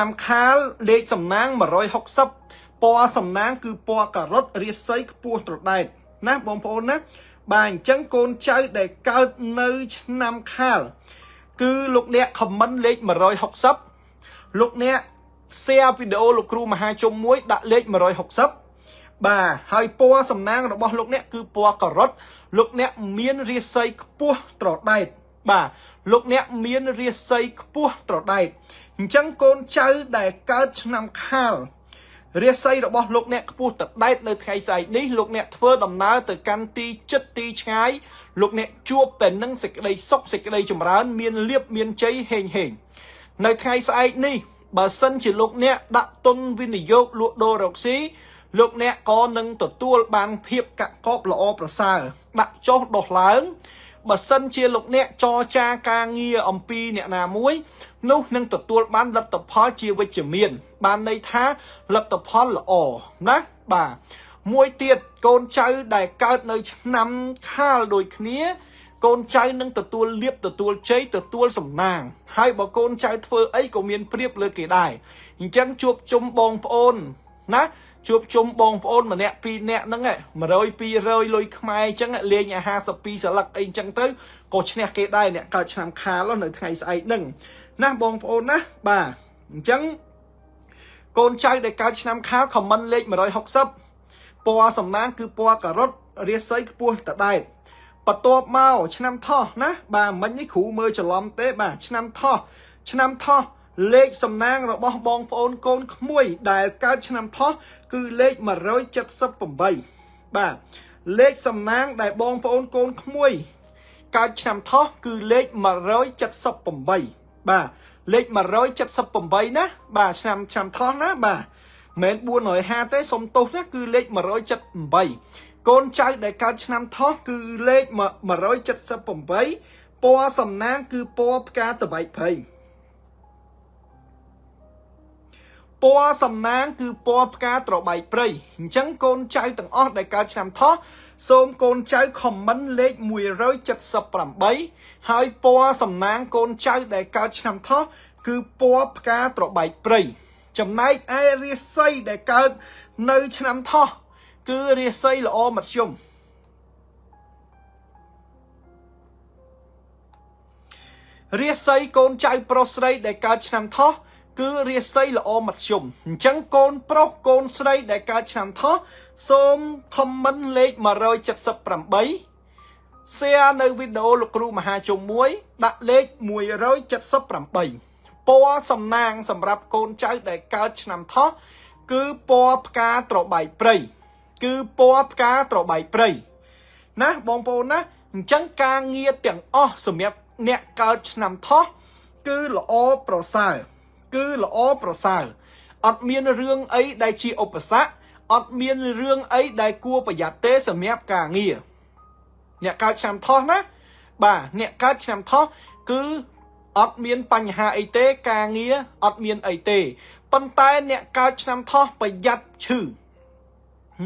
តាមខាលលេខសំណាង160ពណ៌សំណាង គឺពណ៌ការ៉ុតរាសីខ្ពស់ត្រដែតណាបងប្អូនណាបាទអញ្ចឹងកូនចៅដែលកើតនៅឆ្នាំខាលគឺលោកអ្នកខមមិនលេខ160លោកអ្នក share វីដេអូលោកគ្រូមហាជុំមួយដាក់លេខ160បាទហើយពណ៌សំណាងរបស់លោកអ្នកគឺពណ៌ការ៉ុតលោកអ្នកមានរាសីខ្ពស់ត្រដែតបាទលោកអ្នកមានរាសីខ្ពស់ត្រដែតអញ្ចឹងកូនចៅដែលកើតឆ្នាំខាលរាសីរបស់លោកអ្នកខ្ពស់តដែតនៅថ្ងៃស្អែកនេះលោកអ្នកធ្វើដំណើរទៅកាន់ទីចិត្តទីឆ្ងាយលោកអ្នកជួបតែនឹងសេចក្តីសុខសេចក្តីចម្រើន មានលៀបមានជ័យហេងហេងនៅថ្ងៃស្អែកនេះបើសិនជាលោកអ្នកដាក់ទុនវិនិយោគលក់ដូររកស៊ីលោកអ្នកក៏នឹងទទួលបានភាពកកកបល្អប្រសើរដាក់ចុះដុសឡើងបើសិនជាលោកអ្នកចរចាការងារអំពីអ្នកណាមួយនោះនឹងទទួល បានលទ្ធផលជាវិជ្ជមាន បានន័យថាលទ្ធផលល្អណាបាទមួយទៀតកូនចៅដែលកើតនៅ ឆ្នាំខាលដូចគ្នា កូនចៅនឹងទទួលលៀបទទួលជ័យទទួល សំណាងហើយបើកូនចៅធ្វើអីក៏មានព្រៀបលើគេដែរអញ្ចឹងជួបជុំបងប្អូនណាជួបជុំបងប្អូនម្នាក់ពីរនាក់ហ្នឹង100 200លុយខ្មែរអញ្ចឹងលេងអា52សន្លឹកអីអញ្ចឹងទៅក៏ឈ្នះគេដែរអ្នកកើតឆ្នាំខាលនៅថ្ងៃស្អែកហ្នឹងណាបងប្អូនណាបាទអញ្ចឹងកូនចៅដែលកើតឆ្នាំខាលខមមិនលេខ160ពណ៌សំណាងគឺពណ៌ការ៉ុតរាសីខ្ពស់តដែតបន្ទាប់មកឆ្នាំថោះណាបាទមិញនេះគ្រូមើលច្រឡំទេ បាទឆ្នាំថោះឆ្នាំថោះលេខសំណាងរបស់បងប្អូនកូនក្មួយដែលកើតឆ្នាំផុសគឺលេខ178បាទលេខសំណាងដែលបងប្អូនកូនក្មួយកើតឆ្នាំថោះគឺលេខ178បាទលេខ178ណាបាទឆ្នាំឆ្នាំថោះណាបាទមិន450ទេសុំទោសណាគឺលេខ178កូនចៅដែលកើតឆ្នាំថោះគឺលេខ178ពណ៌សំណាងគឺពណ៌ផ្កាតបៃភ័យពណ៌សំណាងគឺពណ៌ផ្កាត្របែកព្រៃអញ្ចឹងកូនចៅទាំងអស់ដែលកើតឆ្នាំថោះសូមកូនចៅ comment លេខ178ហើយពណ៌សំណាងកូនចៅដែលកើតឆ្នាំថោះគឺពណ៌ផ្កាត្របែកព្រៃចំណែកឯរាសីដែលកើតនៅឆ្នាំថោះគឺរាសីល្អមធ្យមរាសីកូនចៅប្រុសស្រី ដែលកើតឆ្នាំថោះគឺរាសីល្អមធ្យមអញ្ចឹងកូនប្រុសកូនស្រីដែលកើតឆ្នាំថោះសូមខមមិនលេខ178 share នៅវីដេអូលោកគ្រូមហាជុំមួយដាក់លេខ178ពណ៌សំណាងសម្រាប់កូនចៅដែលកើតឆ្នាំថោះគឺពណ៌ផ្កាត្របែកព្រៃគឺពណ៌ផ្កាត្របែកព្រៃណាបងប្អូនណាអញ្ចឹងការងារទាំងអស់សម្រាប់អ្នកកើតឆ្នាំថោះគឺល្អប្រសើរគឺល្អប្រសើរអត់មានរឿងអីដែលជាឧបសគ្គអត់មានរឿងអីដែលគួរប្រយ័ត្នទេសម្រាប់ការងារអ្នកកើតឆ្នាំថោះណាបាទអ្នកកើតឆ្នាំថោះគឺអត់មានបញ្ហាអីទេការងារអត់មានអីទេប៉ុន្តែអ្នកកើតឆ្នាំថោះប្រយ័ត្នឈឺ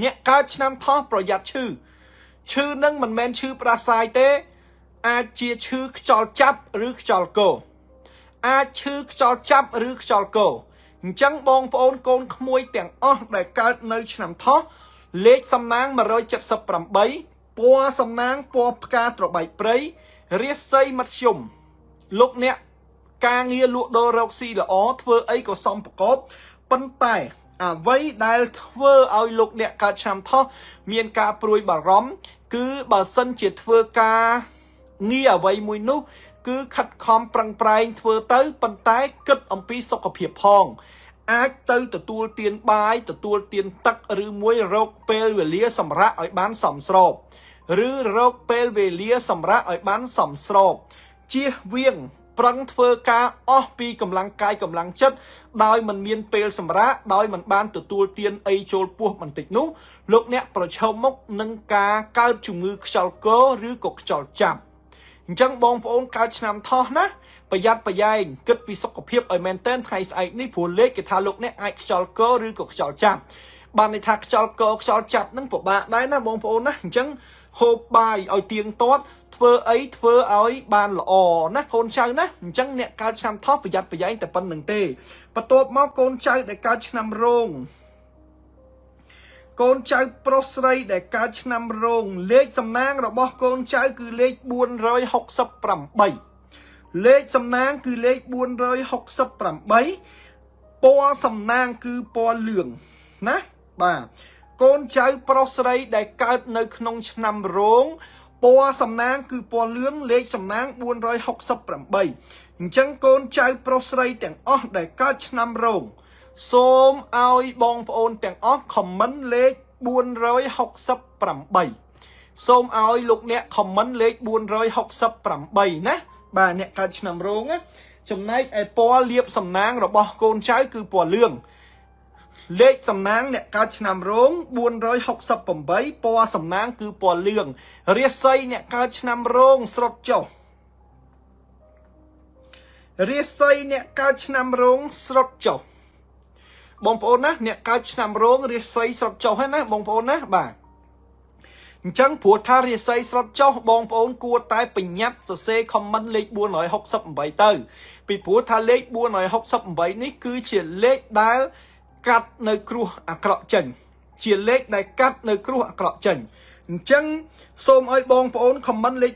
អ្នកកើតឆ្នាំថោះប្រយ័ត្នឈឺឈឺនឹងមិនមែនឈឺផ្ដាសាយទេ អាចជាឈឺខ្យល់ចាប់ឬខ្យល់កោអាចឈឺខ្យល់ចាប់ឬខ្យល់កោអញ្ចឹងបងប្អូនកូនក្មួយទាំងអស់ដែលកើតនៅ ឆ្នាំថោះលេខសំណាង178ពណ៌សំណាងពណ៌ផ្កាត្របែកព្រៃរាសីមធ្យមលោកអ្នកការងារលក់ដូររកស៊ីល្អធ្វើ អីក៏សមប្រកបប៉ុន្តែអ្វីដែលធ្វើឲ្យលោកអ្នកកើតឆ្នាំថោះមានការព្រួយបារម្ភគឺបើសិនជាធ្វើការងារអ្វីមួយនោះគឺខិតខំប្រឹងប្រែងធ្វើទៅ ប៉ុន្តែគិតអំពីសុខភាពផងអាចទៅទទួលទានបាយទទួលទានទឹកឬមួយរកពេលវេលា សម្រាប់ឲ្យបានសមស្របឬរកពេលវេលាសម្រាប់ឲ្យបានសមស្របជៀសវាង ប្រឹងធ្វើការអស់ពីកម្លាំងកាយកម្លាំងចិត្តដោយមិនមានពេលសម្រាកដោយមិនបានទទួលទានអីចូលពោះបន្តិចនោះលោកអ្នក ប្រឈមមុខនឹងការកើតជំងឺខ្យល់កឬក៏ខ្យល់ចាប់អញ្ចឹងបងប្អូនកើតឆ្នាំថោះណាប្រយ័ត្នប្រយែងគិតពីសុខភាពឲ្យមែនទែនថ្ងៃស្អែកនេះព្រោះលេខគេថាលោកអ្នកអាចខ្យល់កឬក៏ខ្យល់ចាប់បានន័យថាខ្យល់កខ្យល់ចាប់នឹងពិបាកដែរណាបងប្អូនណាអញ្ចឹងហូបបាយឲ្យទៀងទាត់ធ្វើអីធ្វើឲ្យបានល្អណាកូនចៅណាអញ្ចឹងអ្នកកើតឆ្នាំថោះប្រយ័ត្នប្រយែងតែប៉ុណ្្នឹងទេបន្ទាប់មកកូនចៅដែលកើតឆ្នាំរោងកូនចៅប្រុសស្រីដែលកើតឆ្នាំរោងលេខសំណាងរបស់កូនចៅគឺលេខ468លេខសំណាងគឺលេខ468ពណ៌សំណាងគឺពណ៌លឿងណាបាទកូនចៅប្រុសស្រីដែលកើតនៅក្នុងឆ្នាំរោងពណ៌សំណាងគឺពណ៌លឿងលេខសំណាង468អញ្ចឹងកូនចៅប្រុសស្រីទាំងអស់ដែលកើតឆ្នាំរោងសូមឲ្យបងប្អូន ទាំងអស់ comment លេខ468សូមឲ្យលោកអ្នក comment លេខ468ណា បាទអ្នកកើតឆ្នាំរោងចំណែកឯពណ៌លាបសំណាងរបស់កូនចៅគឺពណ៌លឿងលេខសំណាង អ្នកកើតឆ្នាំរោង468ពណ៌សំណាងគឺពណ៌លឿងរាសីអ្នកកើតឆ្នាំរោងស្រុតចុះរាសីអ្នកកើតឆ្នាំរោងស្រុតចុះបងប្អូនណាអ្នកកើតឆ្នាំរោងរាសីស្រុតចុះហ្នឹងណាបងប្អូនណាបាទអញ្ចឹងព្រោះថារាសីស្រុតចុះបងប្អូន គួរតែប្រញាប់សរសេរ comment លេខ468ទៅពីព្រោះថាលេខ468នេះគឺជាលេខដែលកាត់នៅ គ្រោះអាក្រក់ចេញជាលេខដែលកាត់នៅគ្រោះអាក្រក់ចេញអញ្ចឹងសូមឲ្យបងប្អូន comment លេខ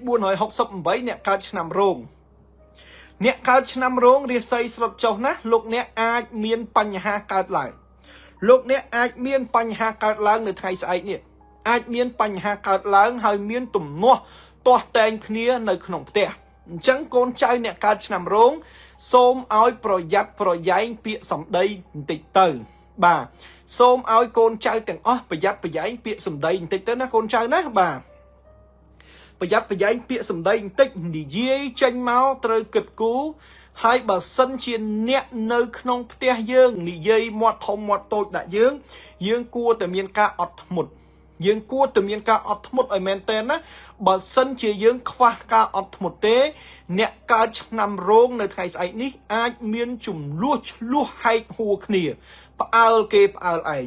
468អ្នកកើតឆ្នាំរោងអ្នកកើតឆ្នាំរោងរាសីស្រុតចុះណាលោកអ្នក អាចមាន បញ្ហាកើតឡើងលោកអ្នកអាចមានបញ្ហាកើតឡើងនៅថ្ងៃស្អែកនេះអាចមានបញ្ហាកើតឡើងហើយ មានទំនាស់ទាស់តែងគ្នា នៅក្នុងផ្ទះអញ្ចឹងកូនចៅអ្នកកើតឆ្នាំរោងសូមឲ្យប្រយ័ត្នប្រយែងពាក្យសម្ដីបន្តិចទៅបាទសូមឲ្យកូនចៅទាំងអស់ប្រយ័ត្នប្រយែងពាក្យសម្ដីបន្តិចទៅណាកូនចៅណាបាទប្រយ័ត្នប្រយែងពាក្យសម្ដីបន្តិចនិយាយចេញមកត្រូវគិតគូរហើយបើសិនជាអ្នកនៅក្នុងផ្ទះយើងនិយាយមាត់ធំមាត់តូចដាក់យើង យើងគួរតែមានការអត់ធ្មត់យើងគួរតែមានការអត់ធ្មត់ឲ្យមែនតើណាបើសិនជាយើងខ្វះការអត់ធ្មត់ទេ អ្នកកើតឆ្នាំរោងនៅថ្ងៃស្អែកនេះអាចមានចំនួនឆ្លោះហែកហួរគ្នាផ្អើលគេផ្អើលឯង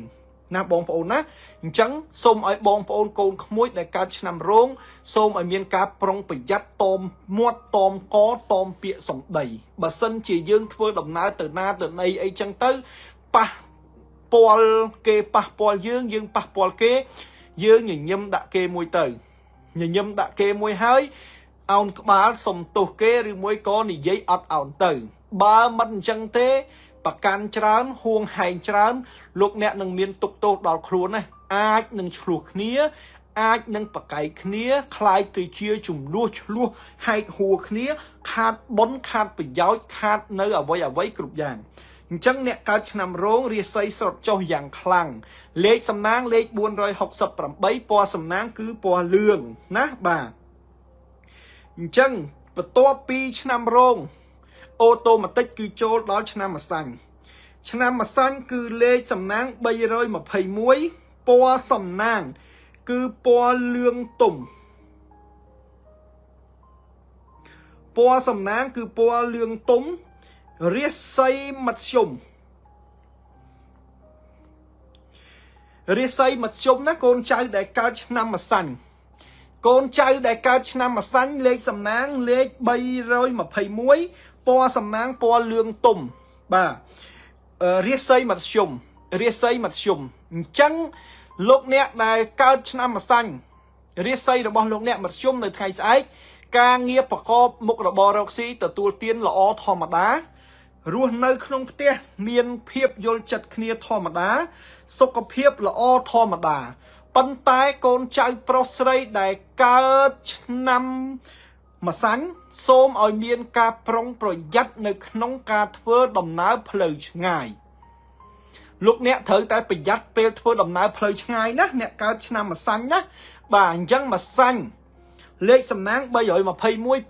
ណាបងប្អូនណាអញ្ចឹងសូមឲ្យបងប្អូនកូនក្មួយដែលកើតឆ្នាំរោងសូមឲ្យមានការប្រុងប្រយ័ត្នតមមាត់តមកតមពាកសំដីបើសិនជាយើងធ្វើដំណើរទៅណាទៅណីអីចឹងទៅប៉ះពាល់គេប៉ះពាល់យើងយើងប៉ះពាល់គេយើងញញឹមដាក់គេមួយទៅញញឹមដាក់គេមួយហើយអោនក្បាលសុំទោសគេឬមួយក៏និយាយអត់អោនទៅបើមិនអញ្ចឹងទេប្រកាន់ច្រើនហួងហែងច្រើនលោកអ្នកនឹងមានទុកទោសដល់ខ្លួនណាអាចនឹងឆ្លោះគ្នា អាចនឹងប្រកែកគ្នាคล้ายទៅជាចំនួនឆ្លោះហែកហួរគ្នាខាតបុណ្យខាតប្រយោជន៍ខាត នៅអវ័យអវ័យគ្រប់យ៉ាងអញ្ចឹងអ្នកកើតឆ្នាំរោងរាសីស្រុតចុះយ៉ាងខ្លាំងលេខសំណាង លេខ468ពណ៌សំណាង គឺពណ៌លឿងណាបាទអញ្ចឹងបន្ទាប់ពីឆ្នាំរោងអូតូម៉ាទិកគឺចូលដល់ឆ្នាំអាសាញ់ឆ្នាំអាសាញ់គឺលេខសំណាង321ពណ៌សំណាងគឺពណ៌លឿងទុំពណ៌សំណាងគឺពណ៌លឿងទុំរាសីមធ្យមរាសីមធ្យមណាកូនចៅ ដែលកើតឆ្នាំអាសាញ់កូនចៅដែលកើតឆ្នាំអាសាញ់លេខសំណាងលេខ321ពណ៌សំណាងពណ៌លឿងទុំបាទរាសីមធ្យមរាសីមធ្យមអញ្ចឹងលោកអ្នកដែលកើតឆ្នាំម្សាញ់រាសីរបស់លោកអ្នកមធ្យមនៅថ្ងៃស្អែកការងារប្រកបមុខរបររកស៊ីទទួលទាន ល្អធម្មតារស់នៅ ក្នុងផ្ទះមានភាពយល់ចិត្តគ្នាធម្មតា សុខភាពល្អធម្មតាប៉ុន្តែកូនចៅប្រុសស្រីដែលកើតឆ្នាំម្សាញ់សូមឲ្យមាន ការប្រុងប្រយ័ត្ននៅក្នុងការធ្វើដំណើរផ្លូវឆ្ងាយលោកអ្នកត្រូវតែប្រយ័ត្នពេលធ្វើដំណើរផ្លូវឆ្ងាយណាអ្នកកើតឆ្នាំម្សាញ់ណាបាទអញ្ចឹងម្សាញ់លេខសំណាង321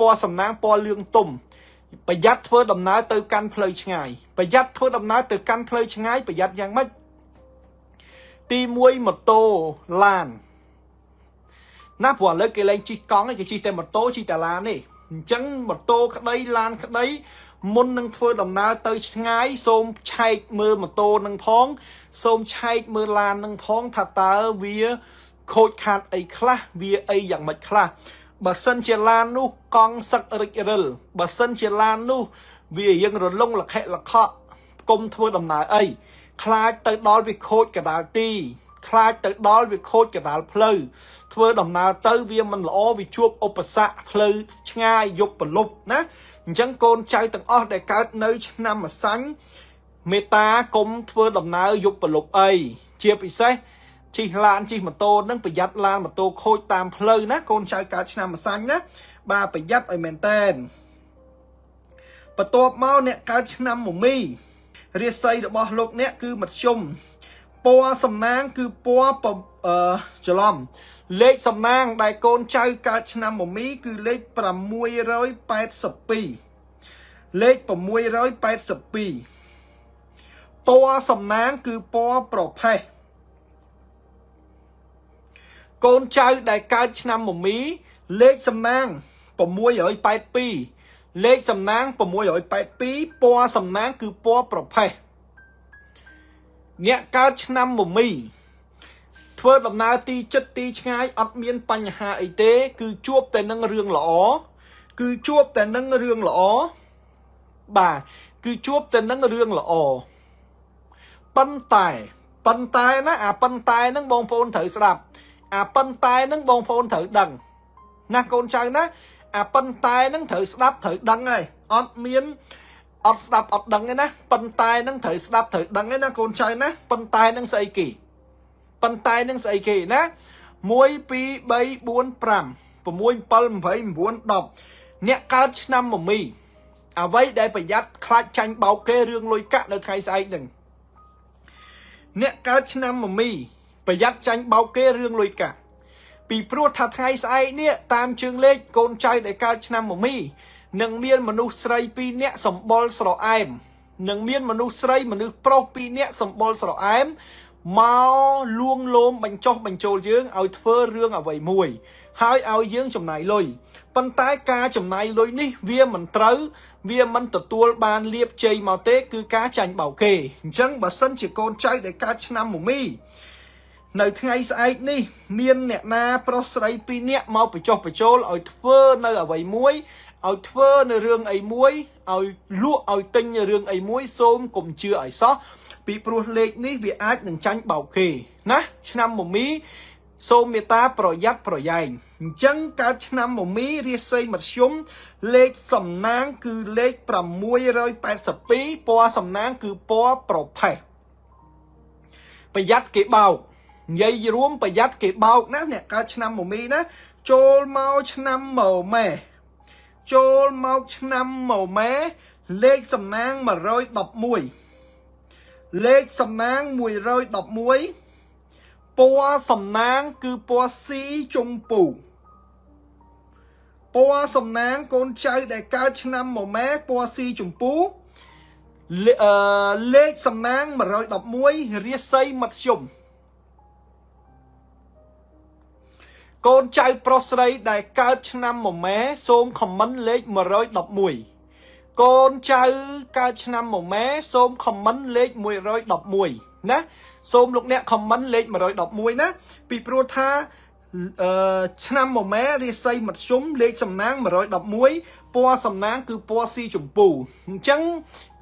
ពណ៌សំណាងពណ៌លឿងទុំប្រយ័ត្នធ្វើដំណើរទៅកាន់ផ្លូវឆ្ងាយប្រយ័ត្នធ្វើដំណើរទៅកាន់ផ្លូវឆ្ងាយប្រយ័ត្នយ៉ាងម៉េចទី1ម៉ូតូឡានណាព្រោះឥឡូវគេលែងជិះកង់គេជិះតែម៉ូតូជិះតែឡានទេអញ្ចឹងម៉ូតូក្តីឡានក្តី មុននឹងធ្វើដំណើរទៅឆ្ងាយសូមឆែកមើលម៉ូតូនឹងផង សូមឆែកមើលឡាននឹងផងថាតើវាខូចខាតអីខ្លះវាអីយ៉ាងម៉េចខ្លះបើសិនជាឡាននោះកង់សឹករិចរិលបើសិនជាឡាននោះ វាយើងរលងលខិលខកគុំធ្វើដំណើរអីខ្លាចទៅដល់វាខូចកដាលទីខ្លាចទៅដល់វាខូចកដាលផ្លូវធ្វើដំណើរទៅវាមិនល្អវាជួបឧបសគ្គផ្លូវឆ្ងាយយប់ប្រលប់ណាអញ្ចឹងកូនចៅទាំងអស់ដែលកើតនៅឆ្នាំអសាញ់មេត្តាគុំធ្វើដំណើរយប់ប្រលប់អីជាពិសេសជិះឡានជិះម៉ូតូនឹងប្រយ័ត្នឡានម៉ូតូខូចតាមផ្លូវណាកូនចៅកើតឆ្នាំអសាញ់ណាបាទប្រយ័ត្នឲ្យមែនតែនបន្ទាប់មកអ្នកកើតឆ្នាំមមីរាសីរបស់លោកអ្នក គឺមធ្យមពណ៌សំណាងគឺពណ៌អឺច្រឡំលេខសំណាងដែលកូនចៅកើតឆ្នាំមមី គឺលេខ682លេខ682ពណ៌សំណាងគឺពណ៌ប្រផេះកូនចៅដែលកើតឆ្នាំមមី លេខសំណាង682លេខសំណាង682ពណ៌សំណាងគឺពណ៌ប្រផេះអ្នកកើតឆ្នាំមមីធ្វើដំណើរទីចិត្តទីឆ្ងាយអត់មានបញ្ហាអីទេគឺជួបតែនឹងរឿងល្អគឺជួបតែនឹងរឿងល្អបាទគឺជួបតែនឹងរឿងល្អប៉ុន្តែប៉ុន្តែណាអាប៉ុន្តែហ្នឹងបងប្អូនត្រូវស្ដាប់ អាប៉ុន្តែហ្នឹងបងប្អូនត្រូវដឹងណាកូនចៅណាអាប៉ុន្តែហ្នឹងត្រូវស្ដាប់ត្រូវដឹងហើយអត់មានអត់ស្ដាប់អត់ដឹងទេណាប៉ុន្តែហ្នឹងត្រូវស្ដាប់ត្រូវដឹងទេណាកូនចៅណាប៉ុន្តែហ្នឹងស្អីគេប៉ុន្តែនឹងស្អីគេណា1 2 3 4 5 6 7 8 9 10អ្នកកើតឆ្នាំមមីអ្វីដែលប្រយ័ត្នខ្លាចចាញ់បោកគេរឿងលុយកាក់នៅថ្ងៃស្អែកនឹងអ្នកកើតឆ្នាំមមីប្រយ័ត្នចាញ់បោកគេរឿងលុយកាក់ ពីព្រោះថាថ្ងៃស្អែកនេះតាមជើងលេខកូនចៅដែលកើតឆ្នាំមមីនឹងមានមនុស្សស្រី2នាក់សម្បុរស្រអែមនឹងមានមនុស្សស្រីមនុស្សប្រុស2នាក់សម្បុរស្រអែមមកលួងលោមបញ្ចុះបញ្ចូលយើងឲ្យធ្វើរឿងអ្វីមួយ ហើយឲ្យយើងចំណាយលុយប៉ុន្តែការចំណាយលុយនេះ វាមិនត្រូវ វាមិនទទួល បានលៀបជ័យមកទេគឺការចាញ់បោកគេអញ្ចឹងបើសិន ជាកូនចៅដែលកើតឆ្នាំមមីនៅថ្ងៃស្អែកនេះ មានអ្នកណា ប្រុសស្រីពីរនាក់មកបញ្ចុះបញ្ចូលឲ្យធ្វើនៅអ្វីមួយឲ្យធ្វើនៅរឿងអីមួយឲ្យលក់ឲ្យទិញរឿងអីមួយសូមកុំជឿឲ្យសោះពីព្រោះលេខនេះវាអាចនឹងចាញ់បោកគេណាឆ្នាំមមីសូមមេត្តាប្រយ័ត្នប្រយែងអញ្ចឹងកើតឆ្នាំមមីរាសីមធ្យមលេខសំណាងគឺលេខ682ពណ៌សំណាងគឺពណ៌ប្រផេះប្រយ័ត្នគេបោកនិយាយរួមប្រយ័ត្នគេបោកណាអ្នកកើតឆ្នាំមមីណាចូលមកឆ្នាំម៉ោម៉ែចូលមកឆ្នាំម៉ោម៉ែលេខសំណាង111លេខសំណាង111ពណ៌សំណាងគឺពណ៌ស៊ីជុំពូពណ៌សំណាង កូនចៅដែលកើតឆ្នាំមួយម៉ែពណ៌ស៊ីជុំពូលេខសំណាង111រាសីមធ្យមកូនចៅប្រុសស្រី ដែលកើតឆ្នាំមួយម៉ែសូមខមមិន លេខ111កូនចៅកើតឆ្នាំមួយម៉ែសូមខមមិនលេខ111ណា សូមលោកអ្នកខមមិនលេខ111ណាពីព្រោះថាអឺឆ្នាំមួយម៉ែរាសីមធ្យមលេខសំណាង111ពណ៌សំណាងគឺពណ៌ស៊ីចម្ពូអញ្ចឹង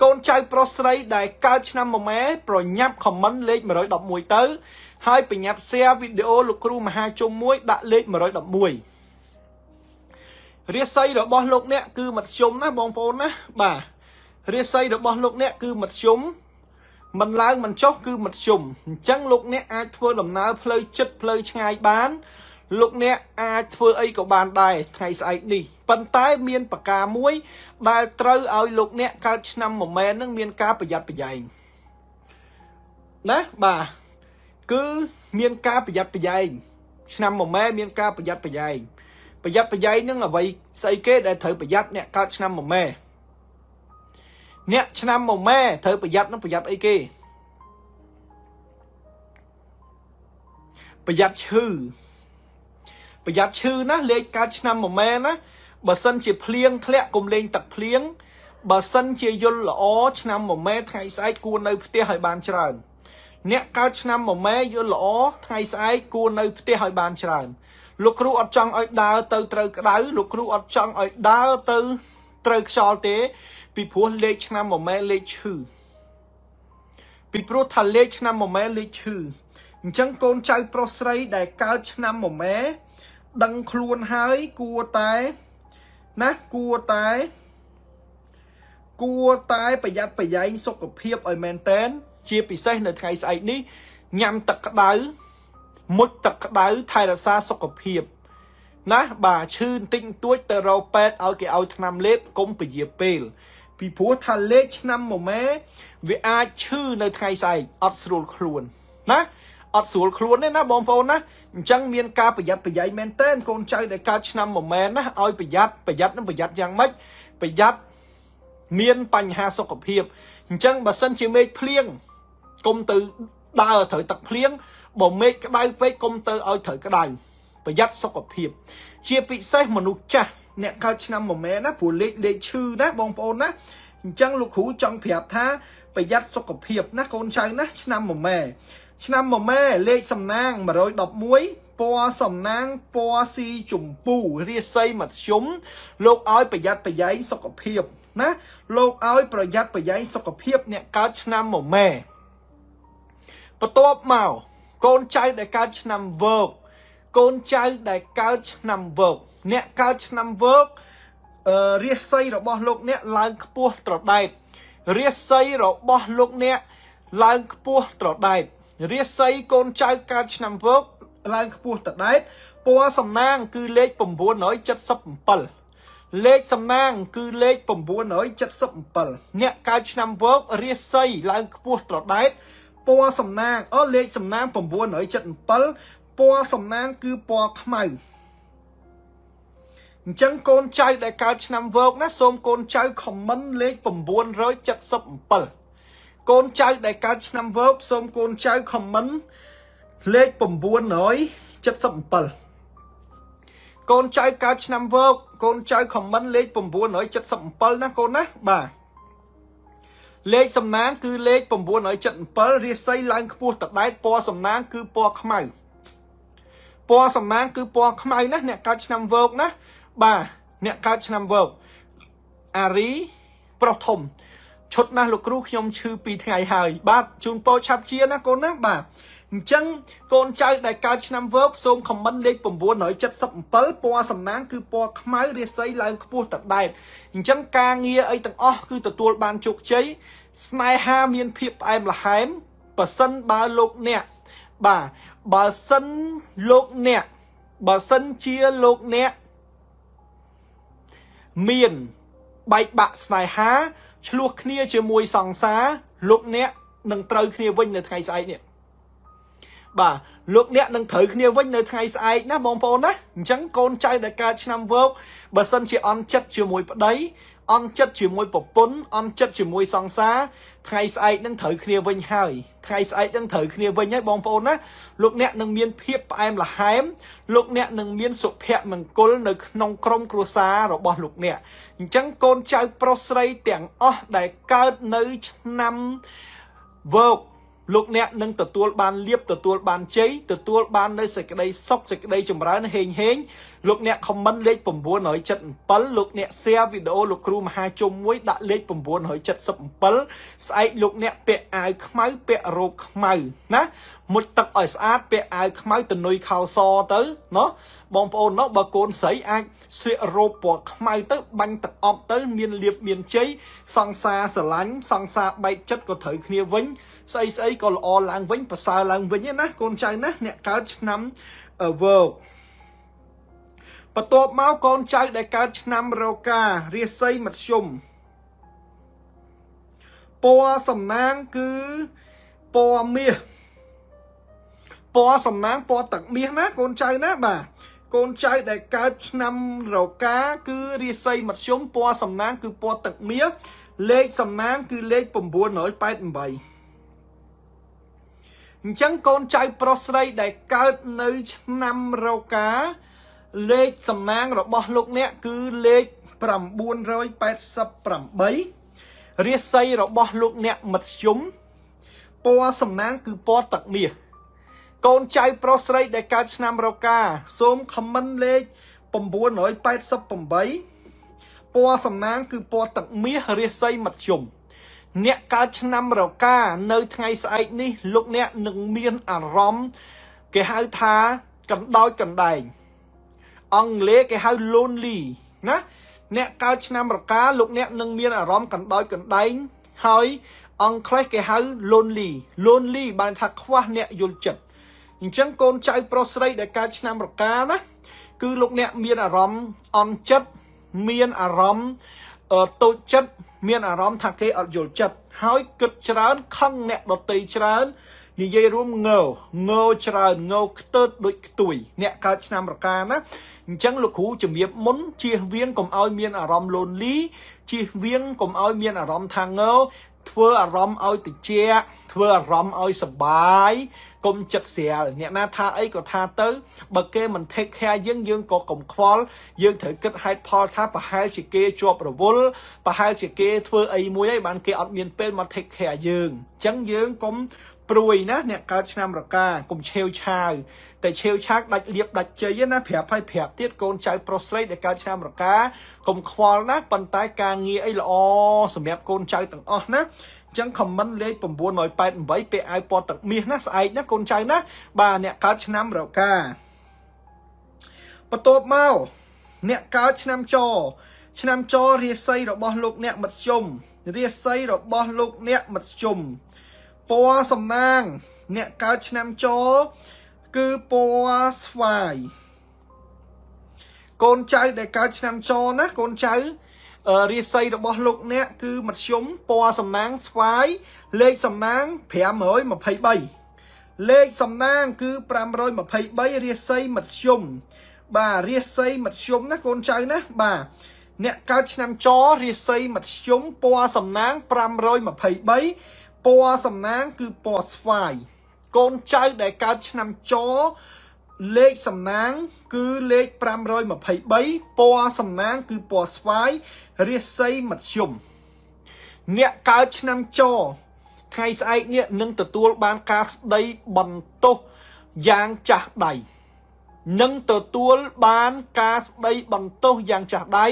កូនចៅ ប្រុសស្រីដែលកើតឆ្នាំមួយម៉ែប្រញាប់ខមមិនលេខ111ទៅ ហើយប្រញាប់ share វីដេអូលោកគ្រូមហាជុំមួយដាក់លេខ111រាសីរបស់លោកអ្នកគឺមធ្យមណាបងប្អូនណាបាទរាសីរបស់លោកអ្នកគឺមធ្យមមិនឡើងមិនចុះគឺមធ្យមអញ្ចឹងលោកអ្នកអាចធ្វើដំណើរផ្លូវចិត្តផ្លូវឆ្ងាយបាន លោកអ្នកអាចធ្វើអីក៏បានដែរថ្ងៃស្អែកនេះប៉ុន្តែមានប្រការមួយដែលត្រូវឲ្យលោកអ្នកកើតឆ្នាំមួយម៉ែននឹងមានការប្រយ័ត្នប្រយែងណាបាទគឺមានការប្រយ័ត្នប្រយែងឆ្នាំមួយម៉ែមានការប្រយ័ត្នប្រយែងប្រយ័ត្នប្រយែងនឹងអ្វីស្អីគេដែលត្រូវប្រយ័ត្នអ្នកកើតឆ្នាំមួយម៉ែអ្នកឆ្នាំមួយម៉ែត្រូវប្រយ័ត្ននឹងប្រយ័ត្នអីគេប្រយ័ត្នឈឺប្រយ័ត្នឈឺណាលេខកើតឆ្នាំមួយម៉ែណាបើសិនជាភ្លៀងធ្លាក់កុំលេងទឹកភ្លៀងបើសិន ជា យល់ល្អឆ្នាំមួយម៉ែថ្ងៃស្អែកគួរនៅផ្ទះឲ្យបានច្រើនអ្នកកើតឆ្នាំមួយម៉ែយល់ល្អថ្ងៃស្អែកគួរនៅផ្ទះឲ្យបានច្រើនលោកគ្រូអត់ចង់ឲ្យដើរទៅត្រូវក្តៅលោកគ្រូអត់ចង់ឲ្យដើរទៅត្រូវខ្យល់ទេ ពីព្រោះលេខឆ្នាំមួយម៉ែលេខឈឺពីព្រោះថាលេខឆ្នាំមួយម៉ែលេខឈឺអញ្ចឹងកូនចៅប្រុសស្រីដែលកើតឆ្នាំមួយម៉ែដឹងខ្លួនហើយគួរតែ ណាគួរតែគួរតែប្រយ័ត្នប្រយែងសុខភាពឲ្យមែនតែន ជា ពិសេស នៅថ្ងៃស្អែកនេះញ៉ាំ ទឹកក្តៅមុជទឹកក្តៅថែរក្សាសុខភាពណាបាទឈឺបន្តិចតួចទៅរកពេទ្យឲ្យគេឲ្យថ្នាំលេបកុំពយាពេល ពីព្រោះថាលេបឆ្នាំមួយម៉ែវាអាចឈឺនៅថ្ងៃស្អែកអត់ស្រួលខ្លួនណាអត់ស្រួលខ្លួនទេណាបងប្អូនណាអញ្ចឹងមានការប្រយ័ត្នប្រយែងមែនតើកូនចៅដែលកើតឆ្នាំមួយម៉ែណាឲ្យប្រយ័ត្នប្រយ័ត្ននឹងប្រយ័ត្នយ៉ាងម៉េចប្រយ័ត្នមានបញ្ហាសុខភាពអញ្ចឹងបើសិនជាមេឃភ្លៀងកុំទៅដើរត្រូវទឹកភ្លៀងបើមេឃក្តៅពេកកុំទៅឲ្យត្រូវក្តៅប្រយ័ត្នសុខភាព ជាពិសេសមនុស្សចាស់អ្នកកើតឆ្នាំមួយមែនណាព្រោះលេខលេខឈឺណាបងប្អូនណាអញ្ចឹងលោកគ្រូចង់ប្រាប់ថាប្រយ័ត្នសុខភាពណាកូនចៅណាឆ្នាំមួយម៉ែឆ្នាំមួយម៉ែលេខសំណាង111ពណ៌សំណាងពណ៌ស៊ីជំពូរាសីមធ្យមលោកឲ្យប្រយ័ត្នប្រយែងសុខភាព ណា លោកឲ្យ ប្រយ័ត្នប្រយែងសុខភាព អ្នកកើតឆ្នាំមួយម៉ែបន្ទាប់មកកូនចៅដែលកើតឆ្នាំវោកកូនចៅដែលកើតឆ្នាំវោកអ្នកកើតឆ្នាំវោករាសីរបស់លោកអ្នកឡើងខ្ពស់ត្រដែតរាសីរបស់លោកអ្នកឡើងខ្ពស់ត្រដែតរាសីកូនចៅកើតឆ្នាំវោកឡើងខ្ពស់ត្រដែតពណ៌សំណាងគឺលេខ977លេខសំណាងគឺលេខ977អ្នកកើតឆ្នាំវោករាសីឡើងខ្ពស់ត្រដែតពណ៌សំណាងអូលេខសំណាង977ពណ៌សំណាង គឺពណ៌ខ្មៅអញ្ចឹងកូនចៅដែលកើតឆ្នាំវោកណាសូមកូនចៅ comment លេខ977កូនចៅដែលកើតឆ្នាំវោកសូមកូនចៅ comment លេខ977កូនចៅកើតឆ្នាំវោកកូនចៅ comment លេខ977ណាកូនណាបាទលេខសំណាងគឺលេខ977រាសីឡើងខ្ពស់តដែតពណ៌សំណាងគឺពណ៌ខ្មៅពណ៌សំណាងគឺពណ៌ខ្មៅណាអ្នកកើតឆ្នាំវោកណាបាទអ្នកកើតឆ្នាំវោកអារីប្រុសធំឈុតណាស់លោកគ្រូខ្ញុំឈឺ2ថ្ងៃហើយបាទជូនពរឆាប់ជាណាកូនណាបាទអញ្ចឹងកូនចៅដែលកើតឆ្នាំវកសូមខមមិនលេខ977ពណ៌សំណាងគឺពណ៌ខ្មៅរាសី ឡើងខ្ពស់តដែតអញ្ចឹងការងារអីទាំងអស់គឺទទួល បានជោគជ័យស្នេហាមានភាពផ្អែមល្ហែមបើសិនបើលោកអ្នកបាទបើសិនលោកអ្នកបើសិនជាលោកអ្នកមានបែកបាក់ស្នេហាឆ្លោះគ្នា ជាមួយសង្សារលោកអ្នកនឹងត្រូវគ្នាវិញ នៅថ្ងៃស្អែកនេះបាទលោកអ្នកនឹងត្រូវគ្នាវិញនៅថ្ងៃស្អែកណាបងប្អូនណាអញ្ចឹងកូនចៅដែលកើតឆ្នាំវោកបើសិនជាអន់ចិត្តជាមួយប្តីអន់ចិត្តជាមួយប្រពន្ធអន់ចិត្តជាមួយសង្សារថ្ងៃស្អែកនឹងត្រូវគ្នាវិញហើយថ្ងៃស្អែកនឹងត្រូវគ្នាវិញហើយបងប្អូនណាលោកអ្នកនឹងមានភាពផ្អែមល្ហែមលោកអ្នកនឹងមានសុភមង្គលនៅក្នុងក្រុម គ្រួសាររបស់ លោកអ្នកអញ្ចឹងកូនចៅប្រុសស្រីទាំងអស់ដែលកើតនៅឆ្នាំវោកលោកអ្នកនឹងទទួល បានលៀបទទួល បានជ័យទទួលបាននៅសេចក្តីសុខសេចក្តីចម្រើន ហេងហេងលោកអ្នកខមមិនលេខ977លោកអ្នក share វីដេអូលោកគ្រូមហាជុំមួយដាក់លេខ977ស្អែកលោកអ្នកពាក់អាវខ្មៅពាក់រ៉ូបខ្មៅណាមុតទឹកឲ្យស្អាតពាក់អាវខ្មៅតនុយខោសទៅណោះបងប្អូនណោះបើកូនស្រីអាចស្លៀករ៉ូបពណ៌ខ្មៅទៅបាញ់ទឹកអប់ទៅ មានលៀបមានជ័យសង្សារស្រឡាញ់សង្សារបែកចិត្តក៏ត្រូវគ្នាវិញស្អីស្អីក៏ល្អឡើងវិញប្រសើរឡើងវិញណាកូនចៅណាអ្នកកើតឆ្នាំវោកបន្ទាប់មកកូនចៅដែលកើតឆ្នាំរការាសីមធ្យមពណ៌សំណាងគឺពណ៌មាសពណ៌សំណាងពណ៌ទឹកមាសណា កូនចៅណាបាទកូនចៅដែលកើតឆ្នាំរកាគឺរាសីមធ្យមពណ៌សំណាង គឺពណ៌ទឹកមាសលេខសំណាង គឺ លេខ988អញ្ចឹងកូនចៅប្រុសស្រីដែលកើតនៅឆ្នាំរកាលេខសំណាងរបស់ លោកអ្នកគឺលេខ988រាសីរបស់ លោកអ្នកមធ្យមពណ៌សំណាងគឺពណ៌ទឹកមាសកូនចៅប្រុសស្រីដែលកើតឆ្នាំរកាសូមខមមិនលេខ988ពណ៌សំណាងគឺពណ៌ទឹកមាសរាសីមធ្យមអ្នកកើតឆ្នាំរកានៅថ្ងៃស្អែកនេះលោកអ្នកនឹងមានអារម្មណ៍គេហៅថាកណ្ដោចកណ្ដែងអង់គ្លេសគេហៅ lonely ណាអ្នកកើតឆ្នាំរកាលោកអ្នកនឹងមានអារម្មណ៍កណ្ដោចកណ្ដែង ហើយអង់គ្លេសគេហៅ lonely lonely បាន ថាខ្វះអ្នកយល់ចិត្តអញ្ចឹងកូនចៅប្រុសស្រីដែលកើតឆ្នាំរកាណាគឺលោកអ្នកមានអារម្មណ៍អន់ចិត្តមានអារម្មណ៍តូចចិត្តមានអារម្មណ៍ថាគេអត់យល់ចិត្តហើយគិតច្រើនខឹងអ្នកដតីច្រើននិយាយរួមងើងើច្រើនងើខ្ទើតដូចខ្ទួយអ្នកកើតឆ្នាំប្រកាណាអញ្ចឹងលោកគ្រូជំរាបមុនជៀសវាងកុំឲ្យមានអារម្មណ៍ lonely ជៀសវាងកុំឲ្យមានអារម្មណ៍ថាងើធ្វើអារម្មណ៍ឲ្យតិចធ្វើអារម្មណ៍ឲ្យសបាយកុំចិត្តស្រាល អ្នកណាថាអីក៏ថាទៅបើគេមិន take care យើងយើងក៏កុំខ្វល់យើងត្រូវគិតហេតុផលថាប្រហែលជាគេជាប់រវល់ប្រហែលជាគេធ្វើអីមួយហើយបានគេអត់មានពេលមក take care យើងអញ្ចឹងយើងកុំព្រួយណាអ្នកកើតឆ្នាំរកាកុំឆេវឆាវតែឆេវឆាវដាច់លៀបដាច់ជ័យណាប្រាប់ហើយប្រាប់ទៀតកូនចៅប្រុសស្រីដែលកើតឆ្នាំរកាកុំខ្វល់ណាប៉ុន្តែការងារអីល្អសម្រាប់កូនចៅទាំងអស់ណាចឹង comment លេខ988ពាក់អាវពណ៌ទឹកមាសណាស្អែកណាកូនចៅណាបាទអ្នកកើតឆ្នាំរកាបន្ទាប់មកអ្នកកើតឆ្នាំចឆ្នាំចរាសីរបស់ លោក អ្នកមធ្យមរាសីរបស់លោកអ្នកមធ្យមពណ៌សំណាងអ្នកកើតឆ្នាំច គឺពណ៌ស្វាយកូនចៅដែលកើតឆ្នាំចណាកូនចៅរាសីរបស់លោកអ្នក គឺមធ្យមពណ៌សំណាងស្វាយលេខសំណាង523លេខសំណាងគឺ523រាសីមធ្យមបាទរាសីមធ្យមណាកូនចៅណាបាទអ្នកកើតឆ្នាំចរាសីមធ្យមពណ៌សំណាង523ពណ៌សំណាង គឺពណ៌ស្វាយកូនចៅដែលកើតឆ្នាំចលេខសំណាង គឺលេខ523ពណ៌សំណាង គឺពណ៌ស្វាយរាសីមធ្យមអ្នកកើតឆ្នាំចថ្ងៃស្អែកនេះនឹងទទួលបានការស្ដីបន្ទោសយ៉ាងចាស់ដៃនឹងទទួលបានការស្ដីបន្ទោសយ៉ាងចាស់ដៃ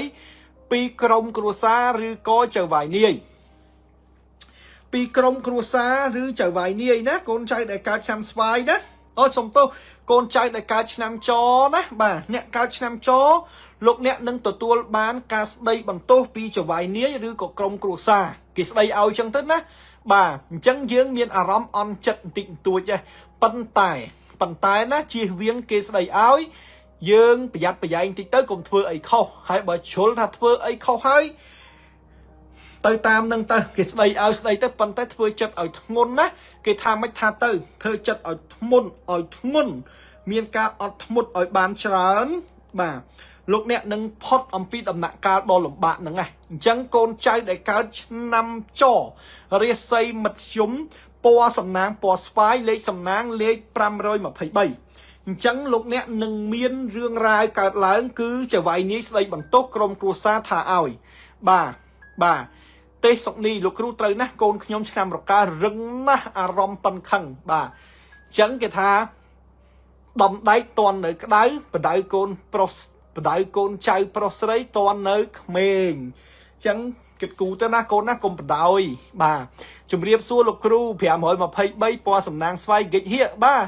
ពីក្រមគ្រួសារឬក៏ចៅហ្វាយនាយពីក្រុមគ្រួសារឬចៅវាយនាយណាកូនចៅដែលកើតឆ្នាំស្វាយណាអូសុំទោសកូនចៅដែលកើតឆ្នាំចណាបាទអ្នកកើតឆ្នាំចលោកអ្នកនឹងទទួល បានការស្ដីបន្ទោសពីចៅវាយនាយឬក៏ក្រុមគ្រួសារគេស្ដីឲ្យចឹងទៅណាបាទអញ្ចឹងយើង មានអារម្មណ៍អន់ចិត្តបន្តិចបន្តួចដែរប៉ុន្តែប៉ុន្តែណាជៀសវាង គេស្ដីឲ្យយើងប្រយ័ត្នប្រយែងបន្តិចទៅកុំធ្វើអីខុសហើយបើជ្រុលថាធ្វើអីខុសហើយទៅតាមនឹងទៅគេស្ដីឲ្យស្ដីទៅប៉ុន្តែធ្វើចិត្តឲ្យធ្ងន់ណាគេថាមិនថាទៅធ្វើចិត្តឲ្យធ្ងន់ឲ្យធ្ងន់មានការអត់ធ្មត់ឲ្យបានច្រើនបាទលោកអ្នកនឹងផុត អំពីដំណាក់កាលដ៏លំបាកហ្នឹងឯងអញ្ចឹងកូនចៅដែលកើតឆ្នាំចរាសីមធ្យមពណ៌សំណាងពណ៌ស្វាយលេខសំណាងលេខ523អញ្ចឹងលោកអ្នកនឹងមានរឿងរ៉ាវកើតឡើង គឺចវាយនាយស្ដីបន្ទោសក្រុមគ្រួសារថាឲ្យបាទបាទទេសសុកនីលោកគ្រូត្រូវណាស់កូនខ្ញុំឆ្នាំរការរឹងណាស់អារម្មណ៍ប៉ិនខឹងបាទអញ្ចឹងគេថាដំដែកតន់នៅក្ដៅបដៅកូនប្រុសបដៅកូនចៅប្រុសស្រីតន់នៅក្មេងអញ្ចឹងគិតគូទៅណាកូនណាកុំបដ ாய் បាទជំរាបសួរលោកគ្រូ523ពណ៌សំណាងស្វ័យគិចហៀកបាទ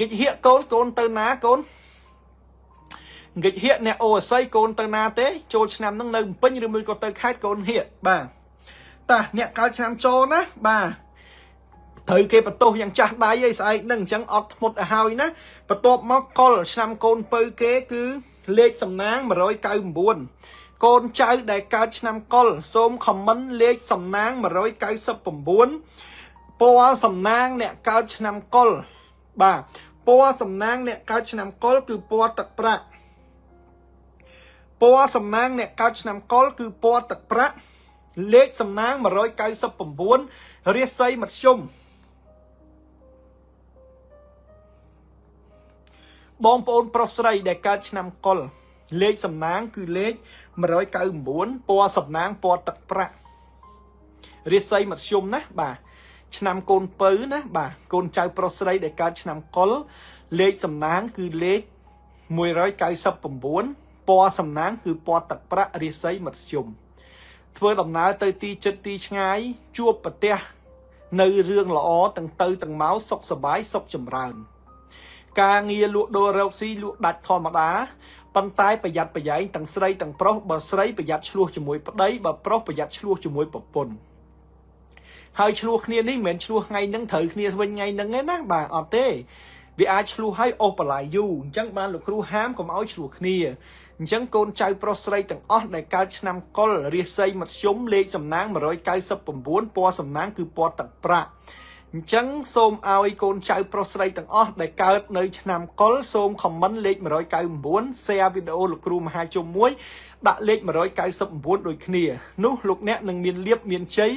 គិចហៀកកូនកូនទៅណាកូនគិចហៀកអ្នកអូអស័យកូនទៅណាទេ ចូលឆ្នាំនឹងនៅពេញឬមួយក៏ទៅខេត្តកូនហៀកបាទតាអ្នកកើតឆ្នាំចូលណាបាទត្រូវគេបន្ទោសយ៉ាងចាស់ដៃឯស្អែកនឹងអញ្ចឹងអត់ធ្មត់ឲ្យហើយណាបន្ទាប់មកកុលឆ្នាំកូនពៅគេ គឺ លេខសំណាង199កូនចៅដែលកើតឆ្នាំកុលសូមខមមិនលេខសំណាង199ពណ៌សំណាងអ្នកកើតឆ្នាំកុលបាទពណ៌សំណាងអ្នកកើតឆ្នាំកុលគឺពណ៌ទឹកប្រាក់ពណ៌សំណាងអ្នកកើតឆ្នាំកុលគឺពណ៌ទឹកប្រាក់លេខសំណាង199រាសីមធ្យមបងប្អូនប្រុសស្រី ដែលកើតឆ្នាំកុលលេខសំណាង គឺលេខ199ពណ៌សំណាងពណ៌ទឹកប្រាក់រាសីមធ្យមណាបាទឆ្នាំកូនពៅណាបាទកូនចៅប្រុសស្រី ដែលកើតឆ្នាំកុលលេខសំណាងគឺលេខ199ពណ៌សំណាង គឺពណ៌ទឹកប្រាក់រាសីមធ្យមធ្វើដំណើរទៅទីជិតទីឆ្ងាយជួបប្រទេសនៅរឿងល្អទាំងទៅទាំងមកសុខសบายសុខចម្រើនការងារលក់ដូររកស៊ីលក់ដាច់ធម្មតាប៉ុន្តែប្រយ័ត្នប្រយែងទាំងស្រីទាំងប្រុសបើស្រីប្រយ័ត្នឆ្លោះជាមួយប្តីបើប្រុសប្រយ័ត្នឆ្លោះជាមួយប្រពន្ធហើយឆ្លោះគ្នានេះមិនមែនឆ្លោះថ្ងៃនឹងត្រូវគ្នាស្វិញថ្ងៃនឹងទេណា បាទអត់ទេវាអាចឆ្លោះហើយអូសបន្លាយយូរអញ្ចឹងបានលោកគ្រូហាមកុំឲ្យឆ្លោះគ្នាអញ្ចឹងកូនចៅប្រុសស្រីទាំងអស់ដែលកើតឆ្នាំកុលរាសីមធ្យមលេខសំណាង199ពណ៌សំណាងគឺពណ៌ទឹកប្រាក់អញ្ចឹងសូមឲ្យកូនចៅ ប្រុសស្រីទាំងអស់ដែលកើតនៅ ឆ្នាំកុលសូមខមមិនលេខ199 share វីដេអូលោកគ្រូមហាជុំមួយ ដាក់លេខ199ដូចគ្នា នោះលោកអ្នកនឹងមានលៀបមានជ័យ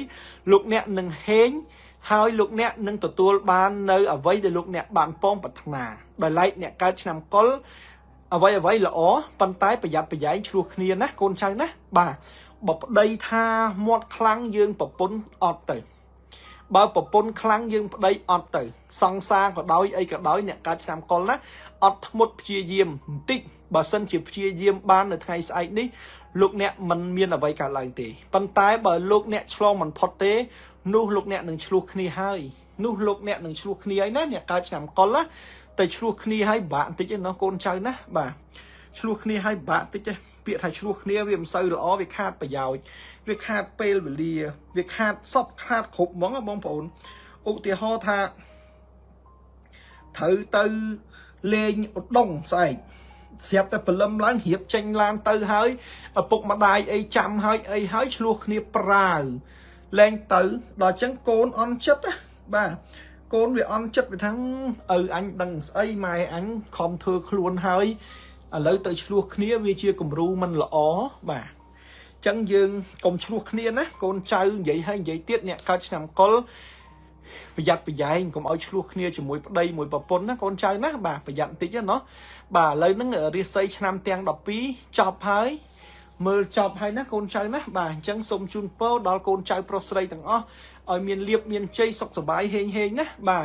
លោកអ្នកនឹងហេងហើយលោកអ្នកនឹងទទួលបាននៅអ្វីដែលលោកអ្នកបានពងប្រាថ្នាដោយឡែកអ្នកកើតឆ្នាំកុលអ្វីអ្វីល្អប៉ុន្តែប្រយ័ត្នប្រយែងឆ្លោះគ្នាណាកូនចៅណាបាទបើប្តីថាមាត់ខ្លាំងយើងប្រពន្ធអត់ទៅ បើប្រពន្ធខ្លាំងយើងប្តីអត់ទៅសង្សារក៏ដោយអីក៏ដោយអ្នកកើតឆ្នាំកុលណាអត់ធ្មត់ព្យាយាមបន្តិចបើសិនជាព្យាយាមបាននៅថ្ងៃស្អែកនេះលោកអ្នកមិនមានអ្វីកើតឡើងទេប៉ុន្តែបើលោកអ្នកឆ្លងមិនផុតទេនោះលោកអ្នកនឹងឆ្លោះគ្នាហើយនោះលោកអ្នកនឹងឆ្លោះគ្នាហើយណាអ្នកកើតឆ្នាំកុលណាតែឆ្លោះគ្នាឲ្យបាក់បន្តិចឯណោះកូនចៅណាបាទឆ្លោះគ្នាឲ្យបាក់បន្តិចឯពាក្យថាឆ្លោះគ្នាវាមិនសូវល្អវាខាតប្រយោជន៍វាខាតពេលវេលា វាខាតសពខាតគ្រប់ហ្មងបងប្អូនឧទាហរណ៍ថាត្រូវទៅលេងឧដុងស្អែកស្រាប់តែព្រលឹមឡើងរៀបចេញឡានទៅ ហើយឪពុកម្ដាយអីចាំហើយអីហើយឆ្លោះគ្នាប្រាវលែងទៅដល់ចឹងកូនអន់ចិត្តបាទកូនវាអន់ចិត្តវាថាឪអញដឹងស្អីម៉ែអញខំធ្វើខ្លួនហើយឥឡូវទៅឆ្លោះគ្នាវាជាគំរូមិនល្អបាទចឹងយើងកុំឆ្លោះគ្នាណាកូនចៅនិយាយហើយនិយាយទៀតអ្នកកើតឆ្នាំកុលប្រយ័ត្នប្រយែងកុំឲ្យឆ្លោះគ្នាជាមួយប្តីមួយប្រពន្ធណាកូនចៅណា បាទប្រយ័ត្នបន្តិចណាបាទឥឡូវហ្នឹងរាសីឆ្នាំទាំង12ចប់ហើយមើលចប់ហើយណាកូនចៅណាបាទអញ្ចឹងសូមជូនពរដល់កូនចៅប្រុសស្រីទាំងអស់ឲ្យមានលៀបមានជ័យសុខសប្បាយហេងហេងណាបាទ